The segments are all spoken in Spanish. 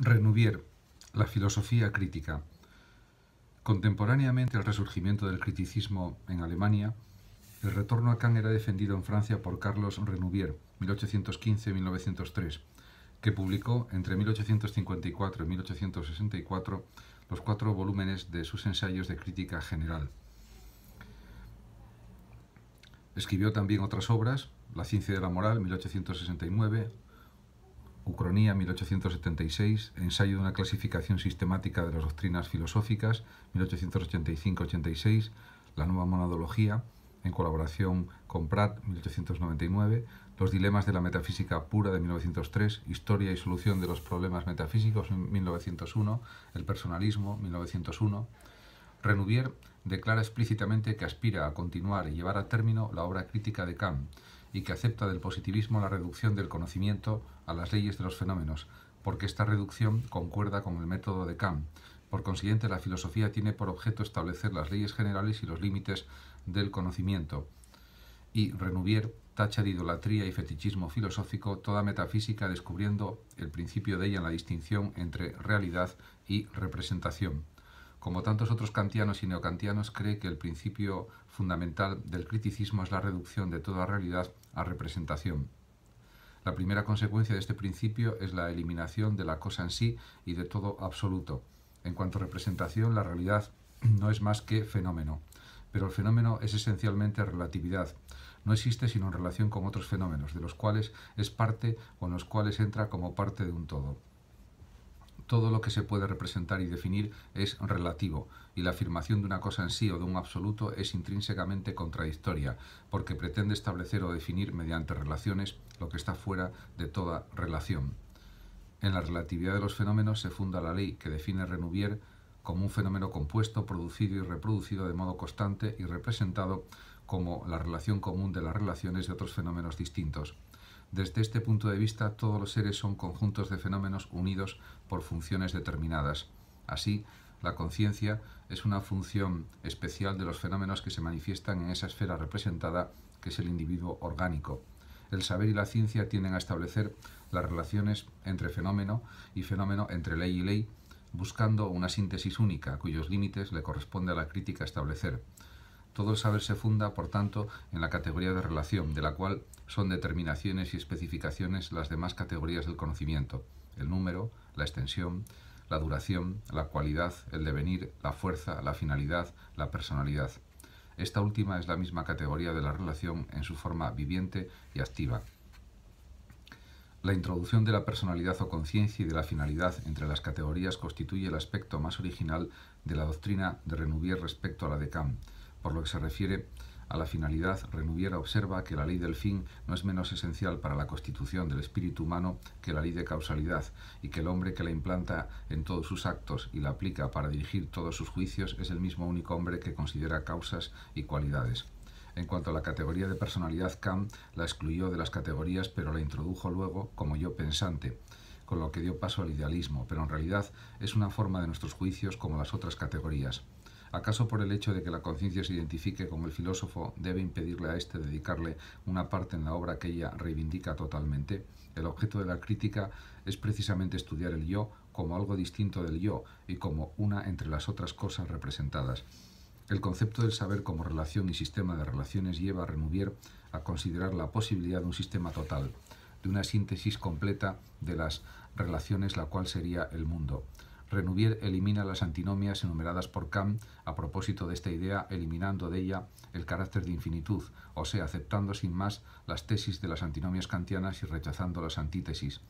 Renouvier, la filosofía crítica. Contemporáneamente al resurgimiento del criticismo en Alemania, el retorno a Kant era defendido en Francia por Carlos Renouvier, 1815-1903, que publicó entre 1854 y 1864 los cuatro volúmenes de sus ensayos de crítica general. Escribió también otras obras, La ciencia de la moral, 1869, Ucrania, 1876, Ensayo de una clasificación sistemática de las doctrinas filosóficas, 1885-86, La nueva monadología, en colaboración con Pratt, 1899, Los dilemas de la metafísica pura de 1903, Historia y solución de los problemas metafísicos, 1901, El personalismo, 1901. Renouvier declara explícitamente que aspira a continuar y llevar a término la obra crítica de Kant, y que acepta del positivismo la reducción del conocimiento a las leyes de los fenómenos, porque esta reducción concuerda con el método de Kant. Por consiguiente, la filosofía tiene por objeto establecer las leyes generales y los límites del conocimiento. Y Renouvier tacha de idolatría y fetichismo filosófico toda metafísica descubriendo el principio de ella en la distinción entre realidad y representación como tantos otros kantianos y neokantianos, cree que el principio fundamental del criticismo es la reducción de toda realidad a representación. La primera consecuencia de este principio es la eliminación de la cosa en sí y de todo absoluto. En cuanto a representación, la realidad no es más que fenómeno, pero el fenómeno es esencialmente relatividad. No existe sino en relación con otros fenómenos, de los cuales es parte o en los cuales entra como parte de un todo todo lo que se puede representar y definir es relativo, y la afirmación de una cosa en sí o de un absoluto es intrínsecamente contradictoria, porque pretende establecer o definir mediante relaciones lo que está fuera de toda relación. En la relatividad de los fenómenos se funda la ley que define Renouvier como un fenómeno compuesto, producido y reproducido de modo constante y representado como la relación común de las relaciones de otros fenómenos distintos. Desde este punto de vista, todos los seres son conjuntos de fenómenos unidos por funciones determinadas. Así, la conciencia es una función especial de los fenómenos que se manifiestan en esa esfera representada, que es el individuo orgánico. El saber y la ciencia tienden a establecer las relaciones entre fenómeno y fenómeno, entre ley y ley, buscando una síntesis única, cuyos límites le corresponde a la crítica establecer. Todo el saber se funda, por tanto, en la categoría de relación, de la cual son determinaciones y especificaciones las demás categorías del conocimiento, el número, la extensión, la duración, la cualidad, el devenir, la fuerza, la finalidad, la personalidad. Esta última es la misma categoría de la relación en su forma viviente y activa. La introducción de la personalidad o conciencia y de la finalidad entre las categorías constituye el aspecto más original de la doctrina de Renouvier respecto a la de Kant por lo que se refiere a la finalidad, Renuviera observa que la ley del fin no es menos esencial para la constitución del espíritu humano que la ley de causalidad, y que el hombre que la implanta en todos sus actos y la aplica para dirigir todos sus juicios es el mismo único hombre que considera causas y cualidades. En cuanto a la categoría de personalidad, Kant la excluyó de las categorías, pero la introdujo luego como yo pensante con lo que dio paso al idealismo, pero en realidad es una forma de nuestros juicios como las otras categorías. ¿Acaso por el hecho de que la conciencia se identifique como el filósofo debe impedirle a éste dedicarle una parte en la obra que ella reivindica totalmente? El objeto de la crítica es precisamente estudiar el yo como algo distinto del yo y como una entre las otras cosas representadas. El concepto del saber como relación y sistema de relaciones lleva a Renouvier a considerar la posibilidad de un sistema total, de una síntesis completa de las relaciones, la cual sería el mundo. Renouvier elimina las antinomias enumeradas por Kant a propósito de esta idea, eliminando de ella el carácter de infinitud, o sea, aceptando sin más las tesis de las antinomias kantianas y rechazando las antítesis.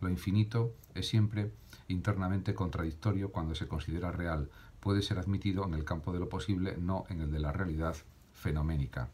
Lo infinito es siempre internamente contradictorio cuando se considera real, puede ser admitido en el campo de lo posible, no en el de la realidad fenoménica.